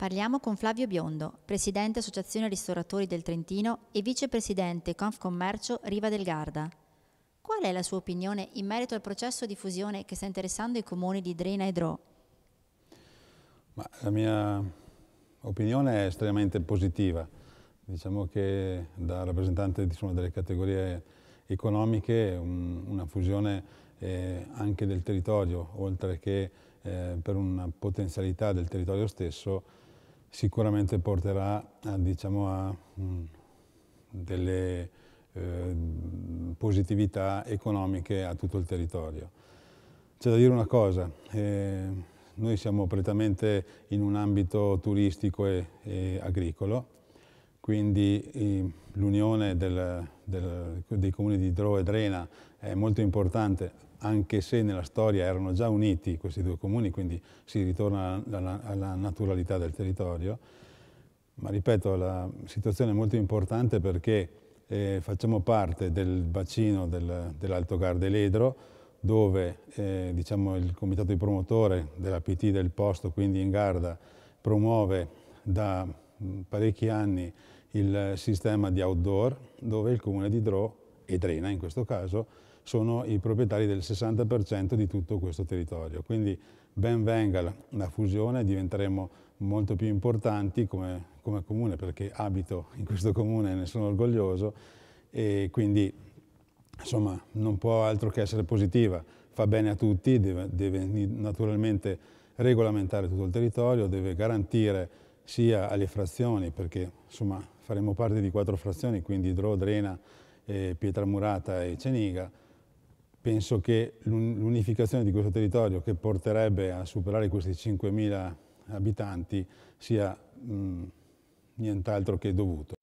Parliamo con Flavio Biondo, presidente Associazione Ristoratori del Trentino e vicepresidente Confcommercio Riva del Garda. Qual è la sua opinione in merito al processo di fusione che sta interessando i comuni di Drena e Dro? Ma la mia opinione è estremamente positiva. Diciamo che da rappresentante insomma, delle categorie economiche un, una fusione eh, anche del territorio, oltre che eh, per una potenzialità del territorio stesso, sicuramente porterà a, diciamo, a mm, delle eh, positività economiche a tutto il territorio. C'è da dire una cosa, eh, noi siamo prettamente in un ambito turistico e, e agricolo, quindi l'unione dei comuni di Dro e Drena è molto importante, anche se nella storia erano già uniti questi due comuni, quindi si ritorna alla, alla naturalità del territorio. Ma ripeto, la situazione è molto importante perché eh, facciamo parte del bacino del, dell'Alto Gardeledro, dove eh, diciamo, il comitato di promotore della PT del posto, quindi in Garda, promuove da parecchi anni il sistema di outdoor dove il comune di Dro e Drena in questo caso sono i proprietari del 60% di tutto questo territorio. Quindi ben venga la fusione, diventeremo molto più importanti come, come comune perché abito in questo comune e ne sono orgoglioso e quindi insomma non può altro che essere positiva, fa bene a tutti, deve, deve naturalmente regolamentare tutto il territorio, deve garantire sia alle frazioni, perché insomma, faremo parte di quattro frazioni, quindi Drodrena, eh, Pietramurata e Ceniga, penso che l'unificazione di questo territorio che porterebbe a superare questi 5.000 abitanti sia nient'altro che dovuto.